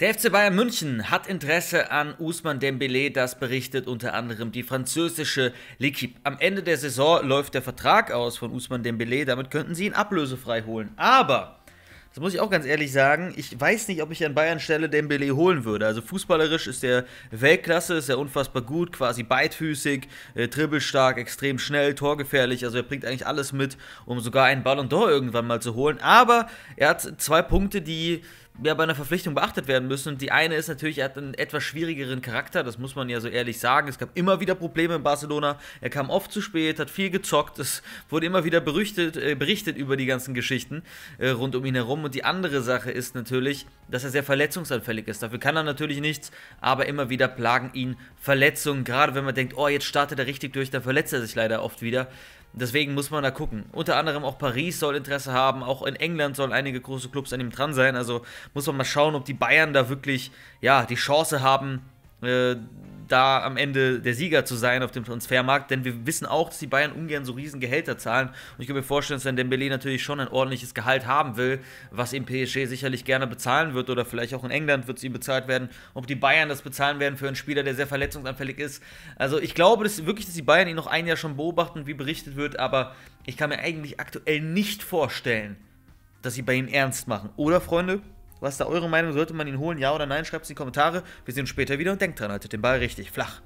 Der FC Bayern München hat Interesse an Usman Dembele, das berichtet unter anderem die französische L'Equipe. Am Ende der Saison läuft der Vertrag aus von Usman Dembele, damit könnten sie ihn ablösefrei holen. Aber, das muss ich auch ganz ehrlich sagen, ich weiß nicht, ob ich an Bayern Stelle Dembele holen würde. Also fußballerisch ist er Weltklasse, ist er unfassbar gut, quasi beidfüßig, äh, dribbelstark, extrem schnell, torgefährlich, also er bringt eigentlich alles mit, um sogar einen Ballon d'Or irgendwann mal zu holen. Aber er hat zwei Punkte, die ja, bei einer Verpflichtung beachtet werden müssen. die eine ist natürlich, er hat einen etwas schwierigeren Charakter, das muss man ja so ehrlich sagen. Es gab immer wieder Probleme in Barcelona. Er kam oft zu spät, hat viel gezockt. Es wurde immer wieder berichtet, äh, berichtet über die ganzen Geschichten äh, rund um ihn herum. Und die andere Sache ist natürlich, dass er sehr verletzungsanfällig ist. Dafür kann er natürlich nichts, aber immer wieder plagen ihn Verletzungen. Gerade wenn man denkt, oh, jetzt startet er richtig durch, dann verletzt er sich leider oft wieder. Deswegen muss man da gucken. Unter anderem auch Paris soll Interesse haben, auch in England sollen einige große Clubs an ihm dran sein. Also muss man mal schauen, ob die Bayern da wirklich ja, die Chance haben, äh, da am Ende der Sieger zu sein auf dem Transfermarkt, denn wir wissen auch, dass die Bayern ungern so riesen Gehälter zahlen. Und ich kann mir vorstellen, dass dann Dembele natürlich schon ein ordentliches Gehalt haben will, was ihm PSG sicherlich gerne bezahlen wird oder vielleicht auch in England wird es ihm bezahlt werden. Ob die Bayern das bezahlen werden für einen Spieler, der sehr verletzungsanfällig ist. Also ich glaube dass wirklich, dass die Bayern ihn noch ein Jahr schon beobachten, wie berichtet wird, aber ich kann mir eigentlich aktuell nicht vorstellen, dass sie bei ihm ernst machen. Oder Freunde? Was ist da eure Meinung? Sollte man ihn holen? Ja oder nein? Schreibt es in die Kommentare. Wir sehen uns später wieder und denkt dran, haltet den Ball richtig flach.